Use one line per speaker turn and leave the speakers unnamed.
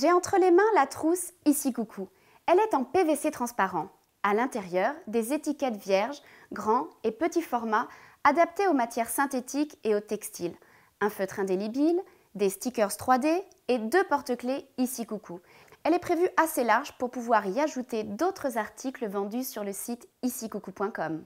J'ai entre les mains la trousse Ici Coucou. Elle est en PVC transparent. À l'intérieur, des étiquettes vierges, grands et petits formats, adaptées aux matières synthétiques et aux textiles. Un feutre indélébile, des stickers 3D et deux porte-clés Ici Elle est prévue assez large pour pouvoir y ajouter d'autres articles vendus sur le site icicoucou.com.